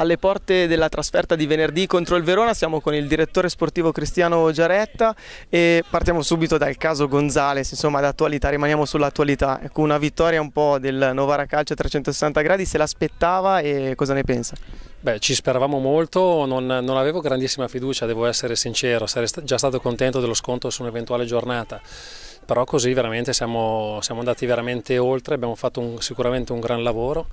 alle porte della trasferta di venerdì contro il Verona, siamo con il direttore sportivo Cristiano Giaretta e partiamo subito dal caso Gonzales, insomma d'attualità, rimaniamo sull'attualità, ecco una vittoria un po' del Novara Calcio a 360 gradi, se l'aspettava e cosa ne pensa? Beh, ci speravamo molto, non, non, avevo grandissima fiducia, devo essere sincero, sarei sta già stato contento dello sconto su un'eventuale giornata, però così veramente siamo, siamo, andati veramente oltre, abbiamo fatto un, sicuramente un gran lavoro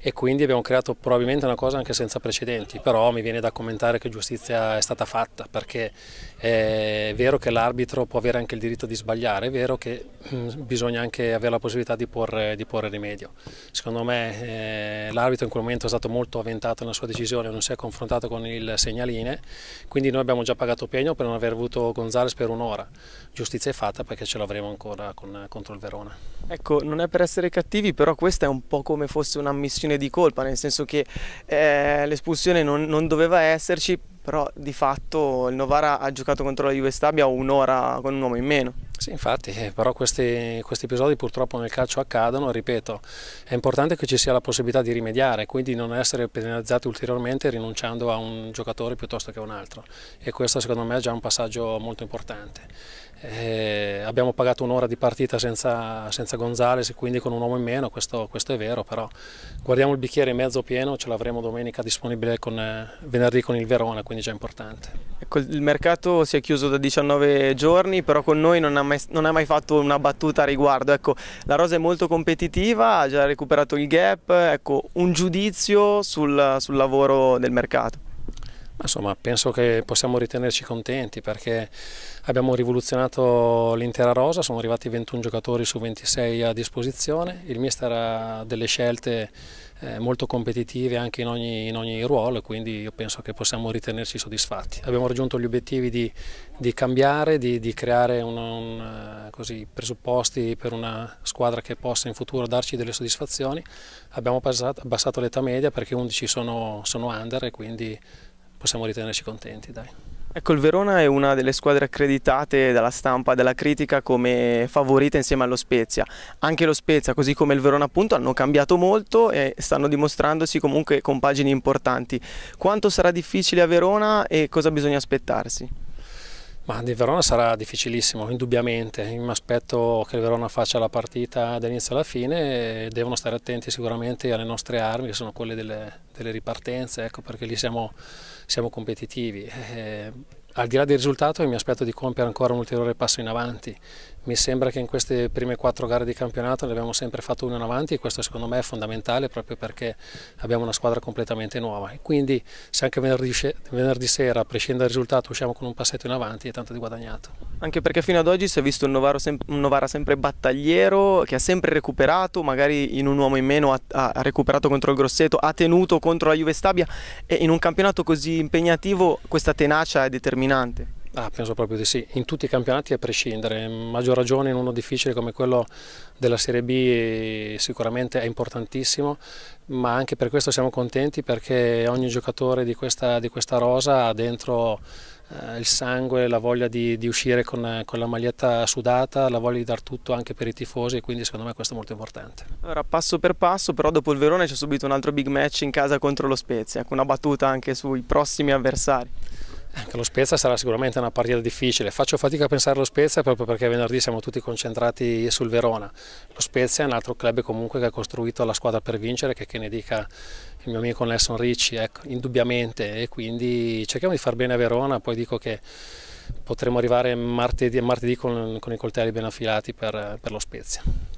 e quindi abbiamo creato probabilmente una cosa anche senza precedenti, però mi viene da commentare che giustizia è stata fatta perché eh, è vero che l'arbitro può avere anche il diritto di sbagliare, è vero che mm, bisogna anche avere la possibilità di porre, di porre rimedio. Secondo me eh, l'arbitro in quel momento è stato molto avventato nella sua decisione, non si è confrontato con il segnaline, quindi noi abbiamo già pagato pegno per non aver avuto Gonzales per un'ora. Giustizia è fatta perché ce l'avremo ancora con, contro il Verona. Ecco, non è per essere cattivi, però questa è un po' come fosse un'ammissione sensazione di colpa, nel senso che eh, l'espulsione non, non doveva esserci, però di fatto il Novara ha giocato contro la Juve Stabia un'ora con un uomo in meno. Sì, infatti, eh, però questi, questi, episodi purtroppo nel calcio accadono, ripeto, è importante che ci sia la possibilità di rimediare, quindi non essere penalizzati ulteriormente rinunciando a un giocatore piuttosto che a un altro e questo secondo me è già un passaggio molto importante. Eh, abbiamo pagato un'ora di partita senza, senza Gonzales e quindi con un uomo in meno, questo, questo, è vero, però guardiamo il bicchiere mezzo pieno, ce l'avremo domenica disponibile con, eh, venerdì con il Verona, quindi già importante. Ecco, il mercato si è chiuso da 19 giorni, però con noi non ha mai, non ha mai fatto una battuta a riguardo. Ecco, la rosa è molto competitiva, ha già recuperato il gap, ecco, un giudizio sul, sul lavoro del mercato. Insomma, penso che possiamo ritenerci contenti perché abbiamo rivoluzionato l'intera rosa, sono arrivati 21 giocatori su 26 a disposizione, il mister ha delle scelte eh, molto competitive anche in ogni, in ogni ruolo, quindi io penso che possiamo ritenerci soddisfatti. Abbiamo raggiunto gli obiettivi di, di cambiare, di, di creare un, un, eh, così, presupposti per una squadra che possa in futuro darci delle soddisfazioni, abbiamo abbassato, abbassato l'età media perché 11 sono, sono under e quindi possiamo ritenerci contenti. Dai. Ecco, il Verona è una delle squadre accreditate dalla stampa, dalla critica come favorita insieme allo Spezia. Anche lo Spezia, così come il Verona appunto, hanno cambiato molto e stanno dimostrandosi comunque compagini importanti. Quanto sarà difficile a Verona e cosa bisogna aspettarsi? Ma di Verona sarà difficilissimo, indubbiamente. Mi aspetto che il Verona faccia la partita dall'inizio alla fine e devono stare attenti sicuramente alle nostre armi, che sono quelle delle, delle ripartenze, ecco, perché lì siamo, siamo competitivi. E eh, al di là del risultato mi aspetto di compiere ancora un ulteriore passo in avanti. Mi sembra che in queste prime quattro gare di campionato ne abbiamo sempre fatto una in avanti e questo secondo me è fondamentale proprio perché abbiamo una squadra completamente nuova. quindi se anche venerdì, venerdì sera, a prescindere dal risultato, usciamo con un passetto in avanti è tanto di guadagnato. Anche perché fino ad oggi si è visto un, Novaro, un Novara sempre battagliero, che ha sempre recuperato, magari in un uomo in meno ha, ha recuperato contro il Grosseto, ha tenuto contro la Juve Stabia e in un campionato così impegnativo questa tenacia è determinante dominante. Ah, penso proprio di sì, in tutti i campionati a prescindere, maggior ragione in uno difficile come quello della Serie B sicuramente è importantissimo, ma anche per questo siamo contenti perché ogni giocatore di questa, di questa rosa ha dentro eh, il sangue, la voglia di, di uscire con, con, la maglietta sudata, la voglia di dar tutto anche per i tifosi e quindi secondo me questo è molto importante. Allora passo per passo, però dopo il Verone c'è subito un altro big match in casa contro lo Spezia, con una battuta anche sui prossimi avversari lo Spezia sarà sicuramente una partita difficile, faccio fatica a pensare allo Spezia proprio perché venerdì siamo tutti concentrati sul Verona. Lo Spezia è un altro club comunque che ha costruito la squadra per vincere, che, che ne dica il mio amico Nelson Ricci, ecco, indubbiamente, e quindi cerchiamo di far bene a Verona, poi dico che potremo arrivare martedì, martedì con, con, i coltelli ben affilati per, per lo Spezia.